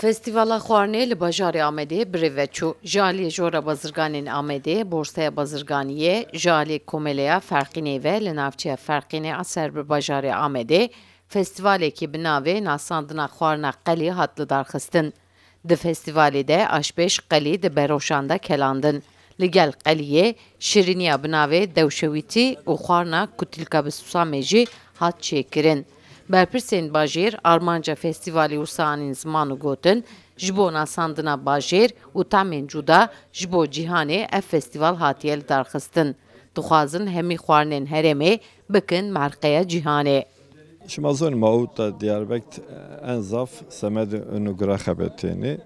Festivala Xwarnê li bajarê Amedê birêve çû. Jalê jora bazirganên Amedê, Borsaya Bazirganiye, Jalê Komeleya Ferqînê ve li navçeya Ferqînê a ser festival bajarê Amedê, festivalekî bi navê nasandina xwarina qelî hat de aşbêş qelî di de kelandin. kelandın. gel qeliyê şirîniya bi navê dewşewîtî û xwarina kutîlka bi hat çekirin berpirsen bajer Armanca Festivali Ursanins manu gotin, ji bo nasandina bajer û temên cuda ji bo cîhanê ev festival hatiye li darxistin. Dixwazin hemî xwarinên herêmê bikin merqeya cîhanê. Şima zon mauta Diyarbakır en zaf semed önügra xebetini.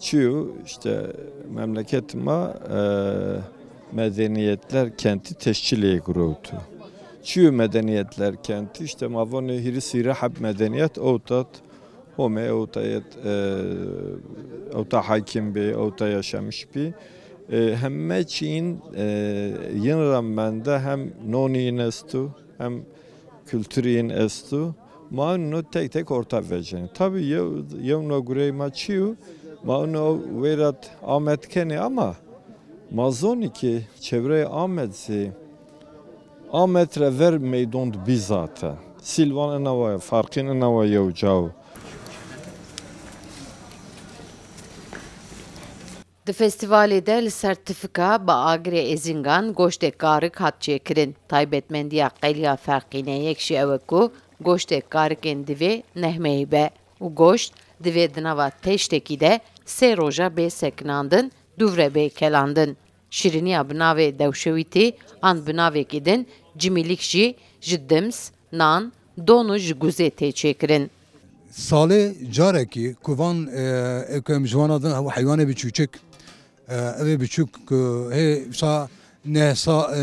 Çünkü işte memleketime e, medeniyetler kenti teşkil ediyordu çiğ medeniyetler kenti işte mavone hirisi rahab medeniyet otat home otayet e, ota hakim bi ota yaşamış bi e, hemme çiğin e, yeniden bende hem noniyin estu hem kültürin estu Ma onu tek tek orta vereceğini. Tabi yevno gureyma ma onu verat Ahmet Keni ama Mazoniki çevre Ahmet'si ametre vermeydond bizate. Silvan enavaya, farkin enavaya ucavu. Di festivalê de li ser tifika bi agirê êzingan goştek karik hat çêkirin. Taybetmendiya qeliya ferqîneyek jî ew e ku goştek karikên divê nehmêhibe goşt divê di nava de sê roja bê sekinandin, duvre bê kelandin. Shirinia binavê Dewşewîtê an binavekî din cimîlik jî ji dims, nan, don û ji guzê tê çêkirin. Salê carekî ku van em ji wana din hew heywanê biçûçik e, ev ê biçûk ku e, hê şa e,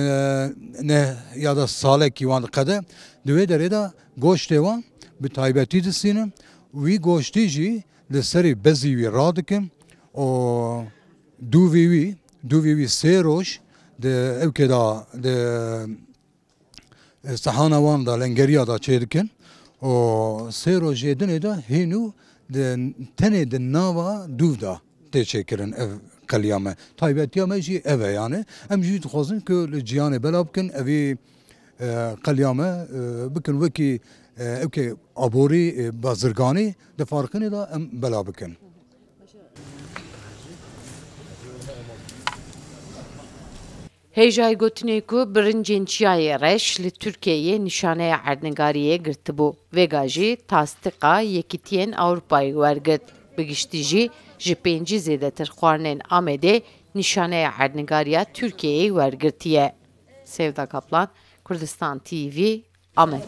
ne ya da salekî wan diqede di wê derê de goştê wan bi taybetî disînin wî goştî jî دوی وی سه روش د او کې دا د سحانه وان دا لنګریا دا چیرکن او سه روز یدنه دا هینو د تنه د ناوا دوو دا ته چیکرن ev kalyame. Taybetiya me jî ev e yani. Em jî dixwazin ku li ciyanê belav bikin evî kalyame bikin wekî ew ke aborî bazirganî di farkinê da em Heyjay gotinê ku birincên çiyayê reş li Tirkiyeyê nîşaneya erdnegariyê girtibû. Vêga jî tasdîqa yekîtiyên Avrupayê wergirt. Bi giştî jî ji pêncî zêdetir xwarinên Amedê nîşaneya Sevda Kaplan, Kurdistan TV, Amed.